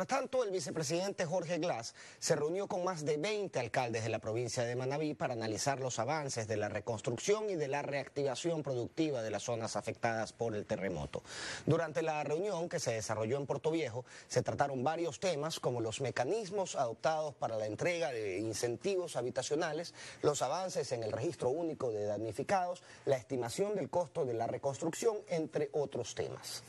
Mientras tanto, el vicepresidente Jorge Glass se reunió con más de 20 alcaldes de la provincia de Manabí para analizar los avances de la reconstrucción y de la reactivación productiva de las zonas afectadas por el terremoto. Durante la reunión que se desarrolló en Puerto Viejo, se trataron varios temas como los mecanismos adoptados para la entrega de incentivos habitacionales, los avances en el registro único de damnificados, la estimación del costo de la reconstrucción, entre otros temas.